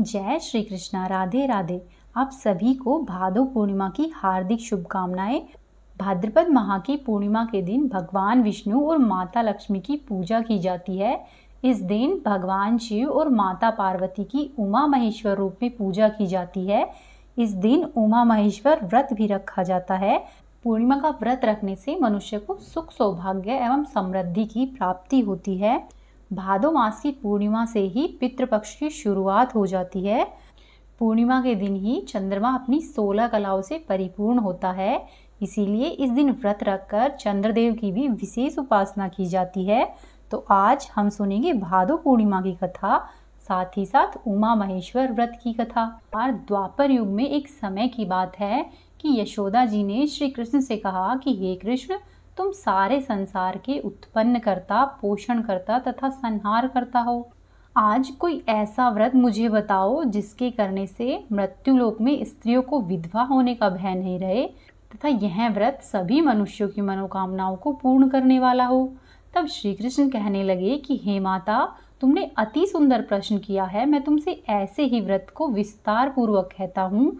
जय श्री कृष्णा राधे राधे आप सभी को भादो पूर्णिमा की हार्दिक शुभकामनाएं भाद्रपद माह की पूर्णिमा के दिन भगवान विष्णु और माता लक्ष्मी की पूजा की जाती है इस दिन भगवान शिव और माता पार्वती की उमा महेश्वर रूप में पूजा की जाती है इस दिन उमा महेश्वर व्रत भी रखा जाता है पूर्णिमा का व्रत रखने से मनुष्य को सुख सौभाग्य एवं समृद्धि की प्राप्ति होती है भादो मास की पूर्णिमा से ही पितृपक्ष की शुरुआत हो जाती है पूर्णिमा के दिन ही चंद्रमा अपनी सोलह कलाओं से परिपूर्ण होता है इसीलिए इस दिन व्रत रखकर चंद्रदेव की भी विशेष उपासना की जाती है तो आज हम सुनेंगे भादो पूर्णिमा की कथा साथ ही साथ उमा महेश्वर व्रत की कथा और द्वापर युग में एक समय की बात है कि यशोदा जी ने श्री कृष्ण से कहा कि हे कृष्ण तुम सारे संसार के उत्पन्न करता पोषण करता तथा संहार करता हो आज कोई ऐसा व्रत मुझे बताओ जिसके करने से मृत्युलोक में स्त्रियों को विधवा होने का भय नहीं रहे तथा यह व्रत सभी मनुष्यों की मनोकामनाओं को पूर्ण करने वाला हो तब श्री कृष्ण कहने लगे कि हे माता तुमने अति सुंदर प्रश्न किया है मैं तुमसे ऐसे ही व्रत को विस्तार पूर्वक कहता हूँ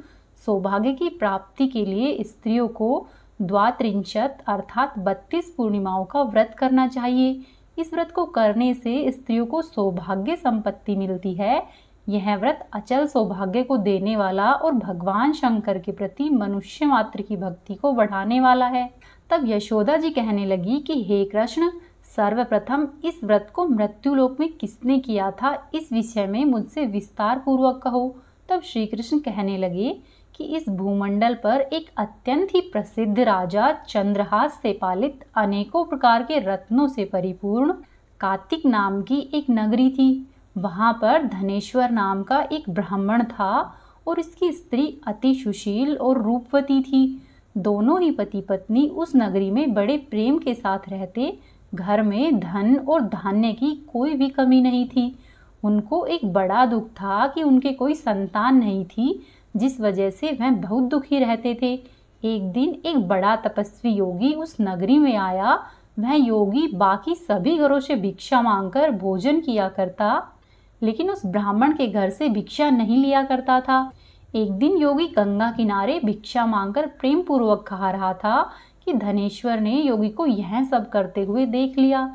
सौभाग्य की प्राप्ति के लिए स्त्रियों को द्वात्रिंशत अर्थात बत्तीस पूर्णिमाओं का व्रत करना चाहिए इस व्रत को करने से स्त्रियों को सौभाग्य संपत्ति मिलती है यह व्रत अचल सौभाग्य को देने वाला और भगवान शंकर के प्रति मनुष्य मात्र की भक्ति को बढ़ाने वाला है तब यशोदा जी कहने लगी कि हे कृष्ण सर्वप्रथम इस व्रत को मृत्युलोक में किसने किया था इस विषय में मुझसे विस्तार पूर्वक कहो तब श्री कृष्ण कहने लगे कि इस भूमंडल पर एक अत्यंत ही प्रसिद्ध राजा चंद्रहास से पालित अनेकों प्रकार के रत्नों से परिपूर्ण कार्तिक नाम की एक नगरी थी वहाँ पर धनेश्वर नाम का एक ब्राह्मण था और इसकी स्त्री अति सुशील और रूपवती थी दोनों ही पति पत्नी उस नगरी में बड़े प्रेम के साथ रहते घर में धन और धान्य की कोई भी कमी नहीं थी उनको एक बड़ा दुख था कि उनके कोई संतान नहीं थी जिस वजह से वह बहुत दुखी रहते थे एक दिन एक बड़ा तपस्वी योगी उस नगरी में आया वह योगी बाकी सभी घरों से भिक्षा मांगकर भोजन किया करता लेकिन उस ब्राह्मण के घर से भिक्षा नहीं लिया करता था एक दिन योगी गंगा किनारे भिक्षा मांगकर प्रेम पूर्वक खा रहा था कि धनेश्वर ने योगी को यह सब करते हुए देख लिया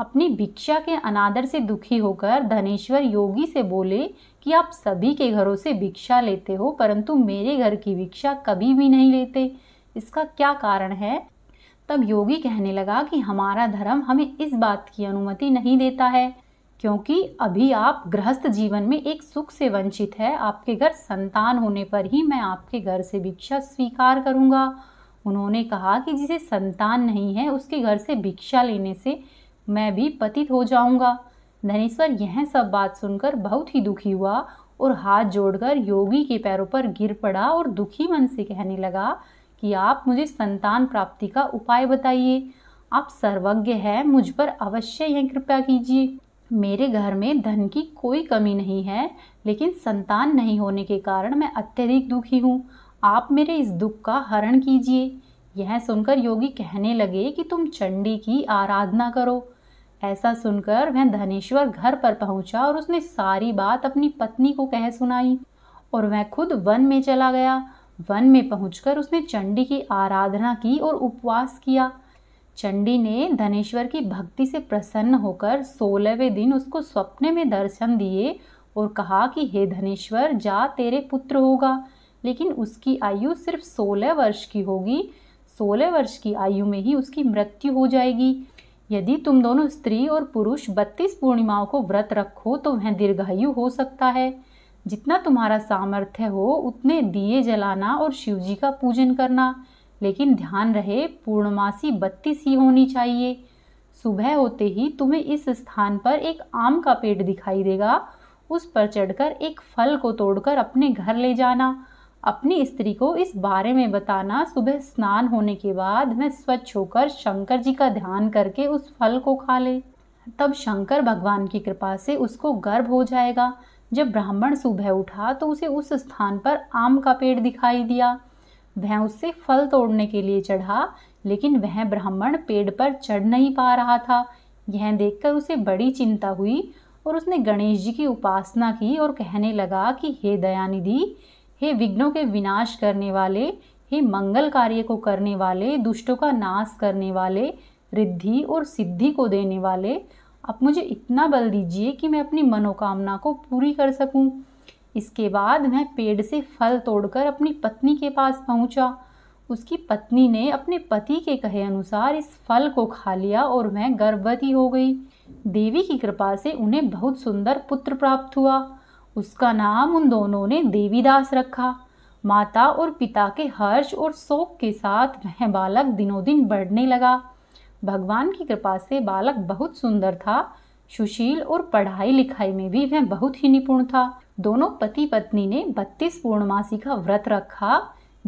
अपनी भिक्षा के अनादर से दुखी होकर धनेश्वर योगी से बोले कि आप सभी के घरों से भिक्षा लेते हो परंतु मेरे घर की भिक्षा कभी भी नहीं लेते इसका क्या कारण है तब योगी कहने लगा कि हमारा धर्म हमें इस बात की अनुमति नहीं देता है क्योंकि अभी आप गृहस्थ जीवन में एक सुख से वंचित है आपके घर संतान होने पर ही मैं आपके घर से भिक्षा स्वीकार करूँगा उन्होंने कहा कि जिसे संतान नहीं है उसके घर से भिक्षा लेने से मैं भी पतित हो जाऊँगा धनेश्वर यह सब बात सुनकर बहुत ही दुखी हुआ और हाथ जोड़कर योगी के पैरों पर गिर पड़ा और दुखी मन से कहने लगा कि आप मुझे संतान प्राप्ति का उपाय बताइए आप सर्वज्ञ हैं मुझ पर अवश्य यह कृपया कीजिए मेरे घर में धन की कोई कमी नहीं है लेकिन संतान नहीं होने के कारण मैं अत्यधिक दुखी हूँ आप मेरे इस दुख का हरण कीजिए यह सुनकर योगी कहने लगे कि तुम चंडी की आराधना करो ऐसा सुनकर वह धनेश्वर घर पर पहुंचा और उसने सारी बात अपनी पत्नी को कह सुनाई और वह खुद वन में चला गया वन में पहुंचकर उसने चंडी की आराधना की और उपवास किया चंडी ने धनेश्वर की भक्ति से प्रसन्न होकर सोलहवें दिन उसको स्वप्ने में दर्शन दिए और कहा कि हे धनेश्वर जा तेरे पुत्र होगा लेकिन उसकी आयु सिर्फ सोलह वर्ष की होगी सोलह वर्ष की आयु में ही उसकी मृत्यु हो जाएगी यदि तुम दोनों स्त्री और पुरुष बत्तीस पूर्णिमाओं को व्रत रखो तो वह दीर्घायु हो सकता है जितना तुम्हारा सामर्थ्य हो उतने दिए जलाना और शिव जी का पूजन करना लेकिन ध्यान रहे पूर्णमासी बत्तीस ही होनी चाहिए सुबह होते ही तुम्हें इस स्थान पर एक आम का पेड़ दिखाई देगा उस पर चढ़कर एक फल को तोड़कर अपने घर ले जाना अपनी स्त्री को इस बारे में बताना सुबह स्नान होने के बाद मैं स्वच्छ होकर शंकर जी का ध्यान करके उस फल को खा ले तब शंकर भगवान की कृपा से उसको गर्भ हो जाएगा जब ब्राह्मण सुबह उठा तो उसे उस स्थान पर आम का पेड़ दिखाई दिया वह उससे फल तोड़ने के लिए चढ़ा लेकिन वह ब्राह्मण पेड़ पर चढ़ नहीं पा रहा था यह देखकर उसे बड़ी चिंता हुई और उसने गणेश जी की उपासना की और कहने लगा कि हे दयानिधि हे विघ्नों के विनाश करने वाले हे मंगल कार्य को करने वाले दुष्टों का नाश करने वाले रिद्धि और सिद्धि को देने वाले आप मुझे इतना बल दीजिए कि मैं अपनी मनोकामना को पूरी कर सकूं। इसके बाद मैं पेड़ से फल तोड़कर अपनी पत्नी के पास पहुंचा। उसकी पत्नी ने अपने पति के कहे अनुसार इस फल को खा लिया और वह गर्भवती हो गई देवी की कृपा से उन्हें बहुत सुंदर पुत्र प्राप्त हुआ उसका नाम उन दोनों ने देवीदास रखा माता और पिता के हर्ष और शोक के साथ वह बालक दिनों दिन बढ़ने लगा भगवान की कृपा से बालक बहुत सुंदर था सुशील और पढ़ाई लिखाई में भी वह बहुत ही निपुण था दोनों पति पत्नी ने बत्तीस पूर्णमासी का व्रत रखा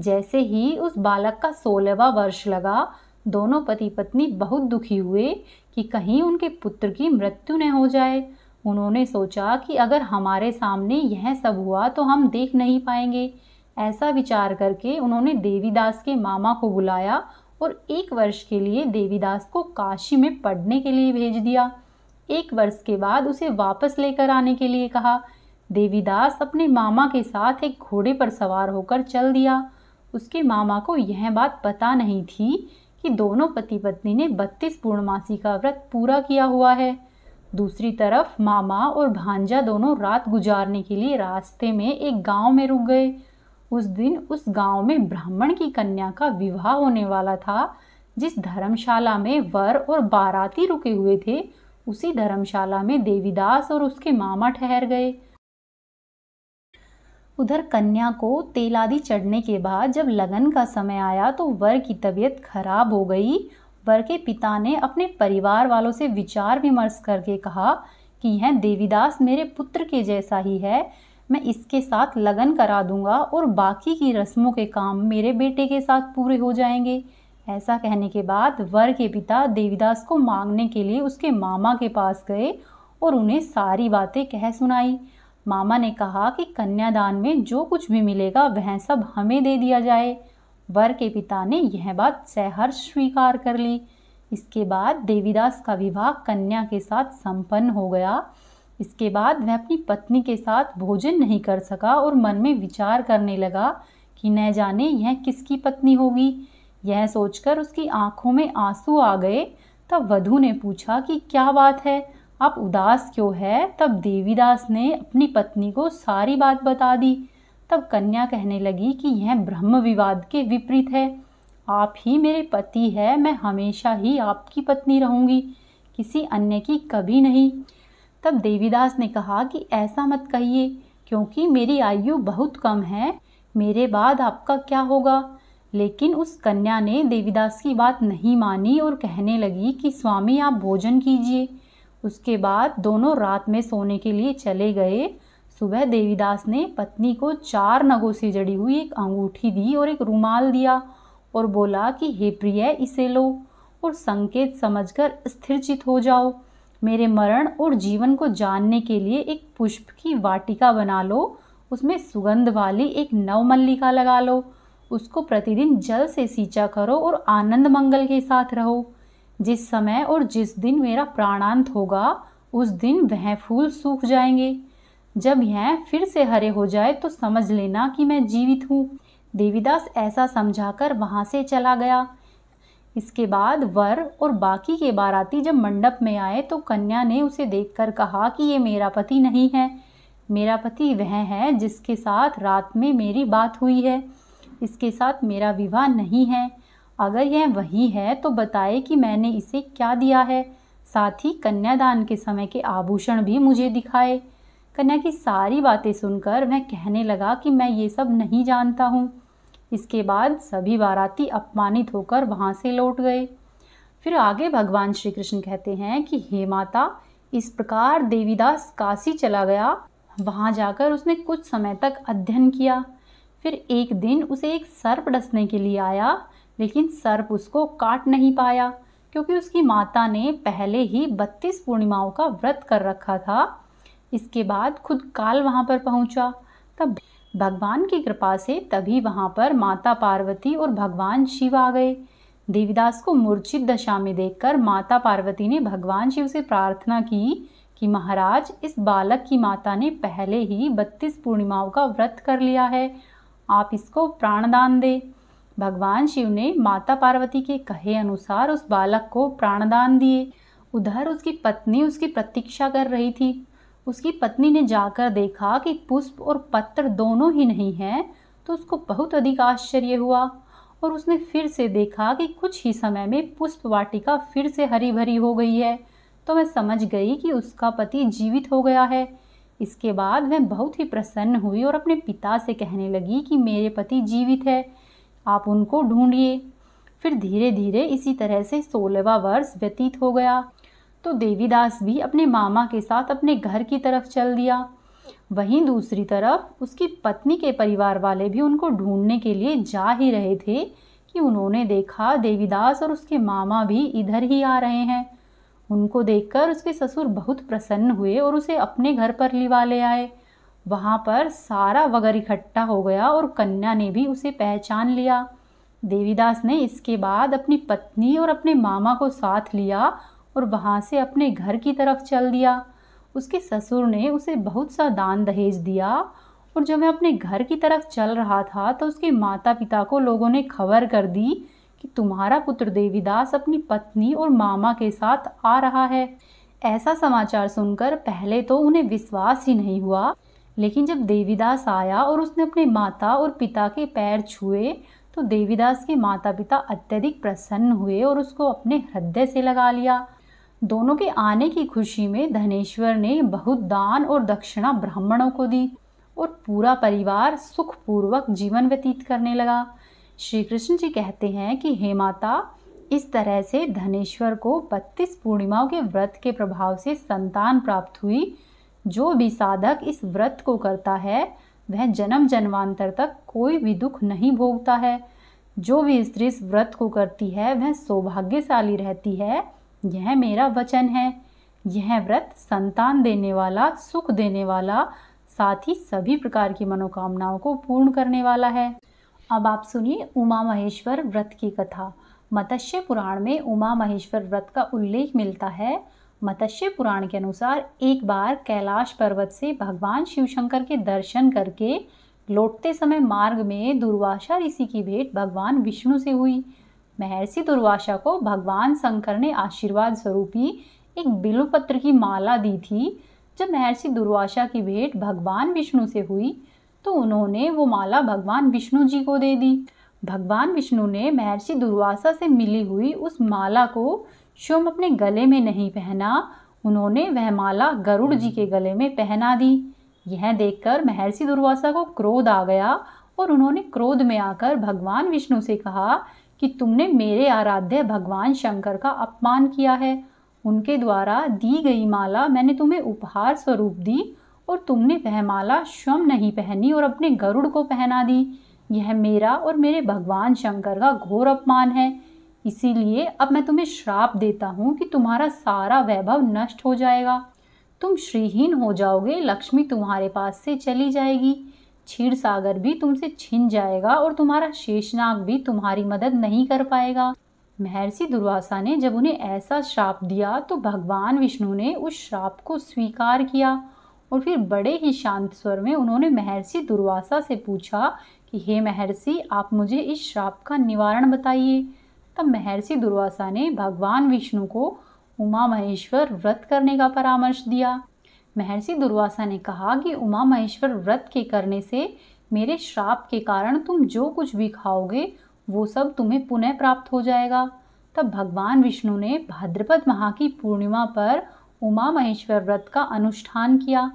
जैसे ही उस बालक का सोलहवा वर्ष लगा दोनों पति पत्नी बहुत दुखी हुए कि कहीं उनके पुत्र की मृत्यु न हो जाए उन्होंने सोचा कि अगर हमारे सामने यह सब हुआ तो हम देख नहीं पाएंगे ऐसा विचार करके उन्होंने देवीदास के मामा को बुलाया और एक वर्ष के लिए देवीदास को काशी में पढ़ने के लिए भेज दिया एक वर्ष के बाद उसे वापस लेकर आने के लिए कहा देवीदास अपने मामा के साथ एक घोड़े पर सवार होकर चल दिया उसके मामा को यह बात पता नहीं थी कि दोनों पति पत्नी ने बत्तीस पूर्णमासी का व्रत पूरा किया हुआ है दूसरी तरफ मामा और भांजा दोनों रात गुजारने के लिए रास्ते में एक गांव में रुक गए उस दिन उस गांव में ब्राह्मण की कन्या का विवाह होने वाला था जिस धर्मशाला में वर और बाराती रुके हुए थे उसी धर्मशाला में देवीदास और उसके मामा ठहर गए उधर कन्या को तेलादी चढ़ने के बाद जब लगन का समय आया तो वर की तबीयत खराब हो गई अकबर के पिता ने अपने परिवार वालों से विचार विमर्श करके कहा कि यह देवीदास मेरे पुत्र के जैसा ही है मैं इसके साथ लगन करा दूंगा और बाकी की रस्मों के काम मेरे बेटे के साथ पूरे हो जाएंगे ऐसा कहने के बाद वर के पिता देवीदास को मांगने के लिए उसके मामा के पास गए और उन्हें सारी बातें कह सुनाई मामा ने कहा कि कन्यादान में जो कुछ भी मिलेगा वह सब हमें दे दिया जाए वर के पिता ने यह बात सहर्ष स्वीकार कर ली इसके बाद देवीदास का विवाह कन्या के साथ संपन्न हो गया इसके बाद वह अपनी पत्नी के साथ भोजन नहीं कर सका और मन में विचार करने लगा कि न जाने यह किसकी पत्नी होगी यह सोचकर उसकी आंखों में आंसू आ गए तब वधु ने पूछा कि क्या बात है आप उदास क्यों है तब देवीदास ने अपनी पत्नी को सारी बात बता दी तब कन्या कहने लगी कि यह ब्रह्म विवाद के विपरीत है आप ही मेरे पति है मैं हमेशा ही आपकी पत्नी रहूंगी किसी अन्य की कभी नहीं तब देवीदास ने कहा कि ऐसा मत कहिए क्योंकि मेरी आयु बहुत कम है मेरे बाद आपका क्या होगा लेकिन उस कन्या ने देवीदास की बात नहीं मानी और कहने लगी कि स्वामी आप भोजन कीजिए उसके बाद दोनों रात में सोने के लिए चले गए सुबह देवीदास ने पत्नी को चार नगों से जड़ी हुई एक अंगूठी दी और एक रुमाल दिया और बोला कि हे प्रिय इसे लो और संकेत समझकर स्थिरचित हो जाओ मेरे मरण और जीवन को जानने के लिए एक पुष्प की वाटिका बना लो उसमें सुगंध वाली एक नवमल्लिका लगा लो उसको प्रतिदिन जल से सींचा करो और आनंद मंगल के साथ रहो जिस समय और जिस दिन मेरा प्राणांत होगा उस दिन वह फूल सूख जाएंगे जब यह फिर से हरे हो जाए तो समझ लेना कि मैं जीवित हूँ देवीदास ऐसा समझाकर वहाँ से चला गया इसके बाद वर और बाकी के बाराती जब मंडप में आए तो कन्या ने उसे देखकर कहा कि ये मेरा पति नहीं है मेरा पति वह है जिसके साथ रात में मेरी बात हुई है इसके साथ मेरा विवाह नहीं है अगर यह वही है तो बताए कि मैंने इसे क्या दिया है साथ ही कन्यादान के समय के आभूषण भी मुझे दिखाए कन्या की सारी बातें सुनकर वह कहने लगा कि मैं ये सब नहीं जानता हूँ इसके बाद सभी बाराती अपमानित होकर वहाँ से लौट गए फिर आगे भगवान श्री कृष्ण कहते हैं कि हे माता इस प्रकार देवीदास काशी चला गया वहाँ जाकर उसने कुछ समय तक अध्ययन किया फिर एक दिन उसे एक सर्प डसने के लिए आया लेकिन सर्प उसको काट नहीं पाया क्योंकि उसकी माता ने पहले ही बत्तीस पूर्णिमाओं का व्रत कर रखा था इसके बाद खुद काल वहाँ पर पहुँचा तब भगवान की कृपा से तभी वहाँ पर माता पार्वती और भगवान शिव आ गए देवीदास को मूर्छित दशा में देखकर माता पार्वती ने भगवान शिव से प्रार्थना की कि महाराज इस बालक की माता ने पहले ही बत्तीस पूर्णिमाओं का व्रत कर लिया है आप इसको प्राणदान दे भगवान शिव ने माता पार्वती के कहे अनुसार उस बालक को प्राणदान दिए उधर उसकी पत्नी उसकी प्रतीक्षा कर रही थी उसकी पत्नी ने जाकर देखा कि पुष्प और पत्र दोनों ही नहीं हैं तो उसको बहुत अधिक आश्चर्य हुआ और उसने फिर से देखा कि कुछ ही समय में पुष्प वाटिका फिर से हरी भरी हो गई है तो मैं समझ गई कि उसका पति जीवित हो गया है इसके बाद मैं बहुत ही प्रसन्न हुई और अपने पिता से कहने लगी कि मेरे पति जीवित है आप उनको ढूंढिए फिर धीरे धीरे इसी तरह से सोलहवा वर्ष व्यतीत हो गया तो देवीदास भी अपने मामा के साथ अपने घर की तरफ चल दिया वहीं दूसरी तरफ उसकी पत्नी के परिवार वाले भी उनको ढूंढने के लिए जा ही रहे थे कि उन्होंने देखा देवीदास और उसके मामा भी इधर ही आ रहे हैं उनको देखकर उसके ससुर बहुत प्रसन्न हुए और उसे अपने घर पर लिवा ले आए वहाँ पर सारा वगर इकट्ठा हो गया और कन्या ने भी उसे पहचान लिया देवीदास ने इसके बाद अपनी पत्नी और अपने मामा को साथ लिया और वहाँ से अपने घर की तरफ चल दिया उसके ससुर ने उसे बहुत सा दान दहेज दिया और जब मैं अपने घर की तरफ चल रहा था तो उसके माता पिता को लोगों ने खबर कर दी कि तुम्हारा पुत्र देवीदास अपनी पत्नी और मामा के साथ आ रहा है ऐसा समाचार सुनकर पहले तो उन्हें विश्वास ही नहीं हुआ लेकिन जब देवीदास आया और उसने अपने माता और पिता के पैर छुए तो देवीदास के माता पिता अत्यधिक प्रसन्न हुए और उसको अपने हृदय से लगा लिया दोनों के आने की खुशी में धनेश्वर ने बहुत दान और दक्षिणा ब्राह्मणों को दी और पूरा परिवार सुखपूर्वक जीवन व्यतीत करने लगा श्री कृष्ण जी कहते हैं कि हे माता इस तरह से धनेश्वर को बत्तीस पूर्णिमाओं के व्रत के प्रभाव से संतान प्राप्त हुई जो भी साधक इस व्रत को करता है वह जन्म जन्मांतर तक कोई भी दुख नहीं भोगता है जो भी स्त्री इस व्रत को करती है वह सौभाग्यशाली रहती है यह मेरा वचन है यह व्रत संतान देने वाला सुख देने वाला साथ ही सभी प्रकार की मनोकामनाओं को पूर्ण करने वाला है अब आप सुनिए उमा महेश्वर व्रत की कथा मत्स्य पुराण में उमा महेश्वर व्रत का उल्लेख मिलता है मत्स्य पुराण के अनुसार एक बार कैलाश पर्वत से भगवान शिव शंकर के दर्शन करके लौटते समय मार्ग में दुर्वासा ऋषि की भेंट भगवान विष्णु से हुई महर्षि दुर्वासा को भगवान शंकर ने आशीर्वाद स्वरूपी एक बिलुपत्र की माला दी थी जब महर्षि दुर्वासा की भेंट भगवान विष्णु से हुई तो उन्होंने वो माला भगवान विष्णु जी को दे दी भगवान विष्णु ने महर्षि दुर्वासा से मिली हुई उस माला को स्वयं अपने गले में नहीं पहना उन्होंने वह माला गरुड़ जी के गले में पहना दी यह देखकर महर्षि दुर्वासा को क्रोध आ गया और उन्होंने क्रोध में आकर भगवान विष्णु से कहा कि तुमने मेरे आराध्य भगवान शंकर का अपमान किया है उनके द्वारा दी गई माला मैंने तुम्हें उपहार स्वरूप दी और तुमने वह माला स्वयं नहीं पहनी और अपने गरुड़ को पहना दी यह मेरा और मेरे भगवान शंकर का घोर अपमान है इसीलिए अब मैं तुम्हें श्राप देता हूँ कि तुम्हारा सारा वैभव नष्ट हो जाएगा तुम श्रीहीन हो जाओगे लक्ष्मी तुम्हारे पास से चली जाएगी क्षीर सागर भी तुमसे छिन जाएगा और तुम्हारा शेषनाग भी तुम्हारी मदद नहीं कर पाएगा महर्षि दुर्वासा ने जब उन्हें ऐसा श्राप दिया तो भगवान विष्णु ने उस श्राप को स्वीकार किया और फिर बड़े ही शांत स्वर में उन्होंने महर्षि दुर्वासा से पूछा कि हे महर्षि आप मुझे इस श्राप का निवारण बताइए तब महर्षि दुर्वासा ने भगवान विष्णु को उमा महेश्वर व्रत करने का परामर्श दिया महर्षि दुर्वासा ने कहा कि उमा महेश्वर व्रत के करने से मेरे श्राप के कारण तुम जो कुछ भी खाओगे वो सब तुम्हें पुनः प्राप्त हो जाएगा तब भगवान विष्णु ने भाद्रपद माह की पूर्णिमा पर उमा महेश्वर व्रत का अनुष्ठान किया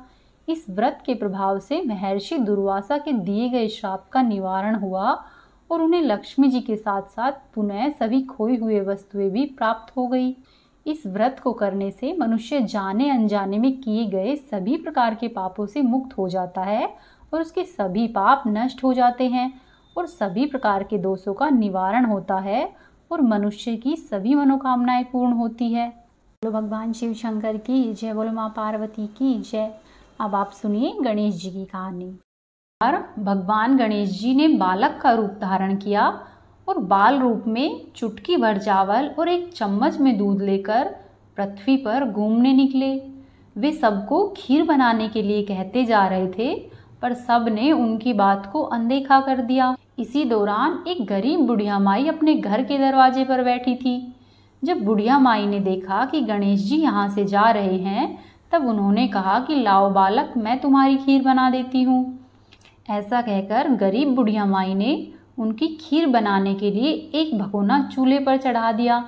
इस व्रत के प्रभाव से महर्षि दुर्वासा के दिए गए श्राप का निवारण हुआ और उन्हें लक्ष्मी जी के साथ साथ पुनः सभी खोई हुए वस्तुएं भी प्राप्त हो गई इस व्रत को करने से मनुष्य जाने अनजाने में किए गए सभी प्रकार के पापों से मुक्त हो जाता है और उसके सभी पाप नष्ट हो जाते हैं और सभी प्रकार के दोषों का निवारण होता है और मनुष्य की सभी मनोकामनाएं पूर्ण होती है बोलो भगवान शिव शंकर की जय बोलो माँ पार्वती की जय अब आप सुनिए गणेश जी की कहानी भगवान गणेश जी ने बालक का रूप धारण किया और बाल रूप में चुटकी भर चावल और एक चम्मच में दूध लेकर पृथ्वी पर घूमने निकले वे सबको खीर बनाने के लिए कहते जा रहे थे पर सब ने उनकी बात को अनदेखा कर दिया इसी दौरान एक गरीब बुढ़िया माई अपने घर के दरवाजे पर बैठी थी जब बुढ़िया माई ने देखा कि गणेश जी यहाँ से जा रहे हैं तब उन्होंने कहा कि लाओ बालक मैं तुम्हारी खीर बना देती हूँ ऐसा कहकर गरीब बुढ़िया माई ने उनकी खीर बनाने के लिए एक भगोना चूल्हे पर चढ़ा दिया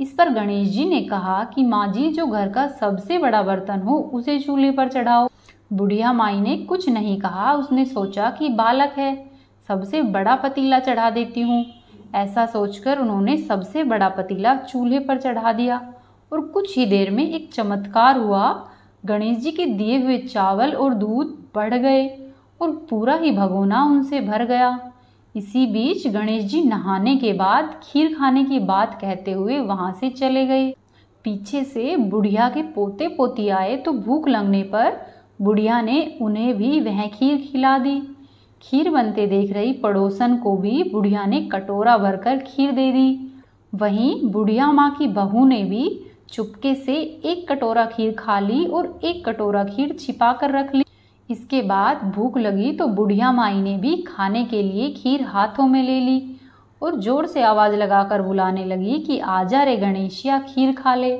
इस पर गणेश जी ने कहा कि माँ जी जो घर का सबसे बड़ा बर्तन हो उसे चूल्हे पर चढ़ाओ बुढ़िया माई ने कुछ नहीं कहा उसने सोचा कि बालक है सबसे बड़ा पतीला चढ़ा देती हूँ ऐसा सोचकर उन्होंने सबसे बड़ा पतीला चूल्हे पर चढ़ा दिया और कुछ ही देर में एक चमत्कार हुआ गणेश जी के दिए हुए चावल और दूध बढ़ गए और पूरा ही भगोना उनसे भर गया इसी बीच गणेश जी नहाने के बाद खीर खाने की बात कहते हुए वहाँ से चले गए पीछे से बुढ़िया के पोते पोती आए तो भूख लगने पर बुढ़िया ने उन्हें भी वह खीर खिला दी खीर बनते देख रही पड़ोसन को भी बुढ़िया ने कटोरा भरकर खीर दे दी वहीं बुढ़िया माँ की बहू ने भी चुपके से एक कटोरा खीर खा ली और एक कटोरा खीर छिपा कर रख ली इसके बाद भूख लगी तो बुढ़िया माई ने भी खाने के लिए खीर हाथों में ले ली और ज़ोर से आवाज़ लगाकर बुलाने लगी कि आजा रे गणेशिया खीर खा ले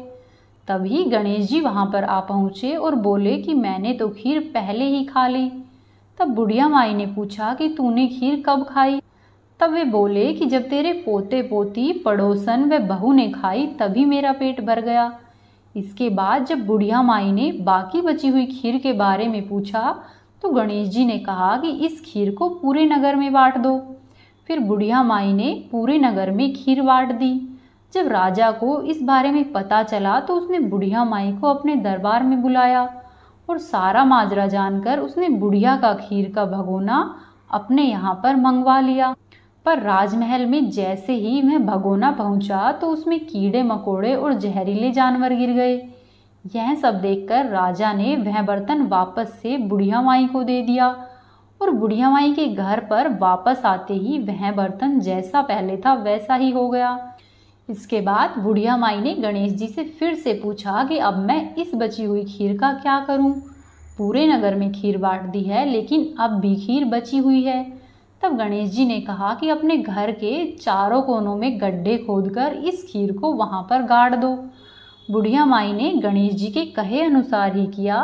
तभी गणेश जी वहाँ पर आ पहुँचे और बोले कि मैंने तो खीर पहले ही खा ली तब बुढ़िया माई ने पूछा कि तूने खीर कब खाई तब वे बोले कि जब तेरे पोते पोती पड़ोसन व बहू ने खाई तभी मेरा पेट भर गया इसके बाद जब बुढ़िया माई ने बाकी बची हुई खीर के बारे में पूछा तो गणेश जी ने कहा कि इस खीर को पूरे नगर में बांट दो फिर बुढ़िया माई ने पूरे नगर में खीर बांट दी जब राजा को इस बारे में पता चला तो उसने बुढ़िया माई को अपने दरबार में बुलाया और सारा माजरा जानकर उसने बुढ़िया का खीर का भगोना अपने यहाँ पर मंगवा लिया पर राजमहल में जैसे ही वह भगोना पहुंचा तो उसमें कीड़े मकोड़े और जहरीले जानवर गिर गए यह सब देखकर राजा ने वह बर्तन वापस से बुढ़िया माई को दे दिया और बुढ़िया माई के घर पर वापस आते ही वह बर्तन जैसा पहले था वैसा ही हो गया इसके बाद बुढ़िया माई ने गणेश जी से फिर से पूछा कि अब मैं इस बची हुई खीर का क्या करूं? पूरे नगर में खीर बांट दी है लेकिन अब भी खीर बची हुई है तब गणेश जी ने कहा कि अपने घर के चारों कोनों में गड्ढे खोदकर इस खीर को वहाँ पर गाड़ दो बुढ़िया माई ने गणेश जी के कहे अनुसार ही किया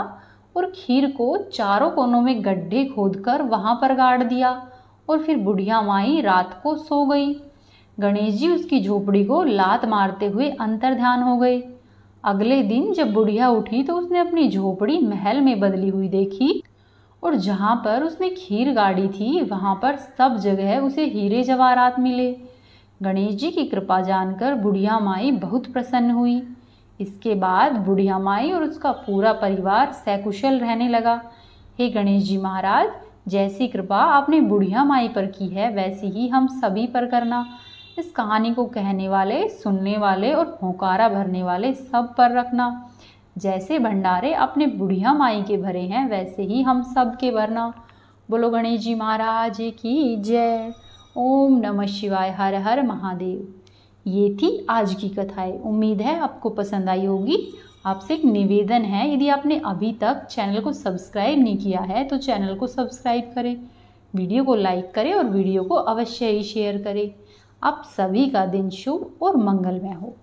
और खीर को चारों कोनों में गड्ढे खोदकर वहाँ पर गाड़ दिया और फिर बुढ़िया माई रात को सो गई गणेश जी उसकी झोपड़ी को लात मारते हुए अंतर ध्यान हो गए अगले दिन जब बुढ़िया उठी तो उसने अपनी झोपड़ी महल में बदली हुई देखी और जहाँ पर उसने खीर गाड़ी थी वहाँ पर सब जगह उसे हीरे जवाहरात मिले गणेश जी की कृपा जानकर बुढ़िया माई बहुत प्रसन्न हुई इसके बाद बुढ़िया माई और उसका पूरा परिवार सकुशल रहने लगा हे गणेश जी महाराज जैसी कृपा आपने बुढ़िया माई पर की है वैसी ही हम सभी पर करना इस कहानी को कहने वाले सुनने वाले और होकारा भरने वाले सब पर रखना जैसे भंडारे अपने बुढ़िया माई के भरे हैं वैसे ही हम सब के भरना बोलो गणेश जी महाराज की जय ओम नमः शिवाय हर हर महादेव ये थी आज की कथाएं उम्मीद है आपको पसंद आई होगी आपसे एक निवेदन है यदि आपने अभी तक चैनल को सब्सक्राइब नहीं किया है तो चैनल को सब्सक्राइब करें वीडियो को लाइक करें और वीडियो को अवश्य ही शेयर करें आप सभी का दिन शुभ और मंगलमय हो